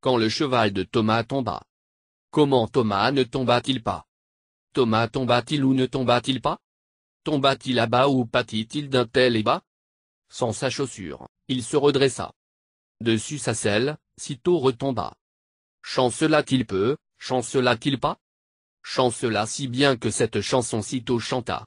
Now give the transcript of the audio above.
quand le cheval de Thomas tomba. Comment Thomas ne tomba-t-il pas Thomas tomba-t-il ou ne tomba-t-il pas Tomba-t-il à bas ou pâtit-il d'un tel et bas Sans sa chaussure, il se redressa. Dessus sa selle, sitôt retomba. Chancela-t-il peu, chancela-t-il pas Chancela si bien que cette chanson sitôt chanta.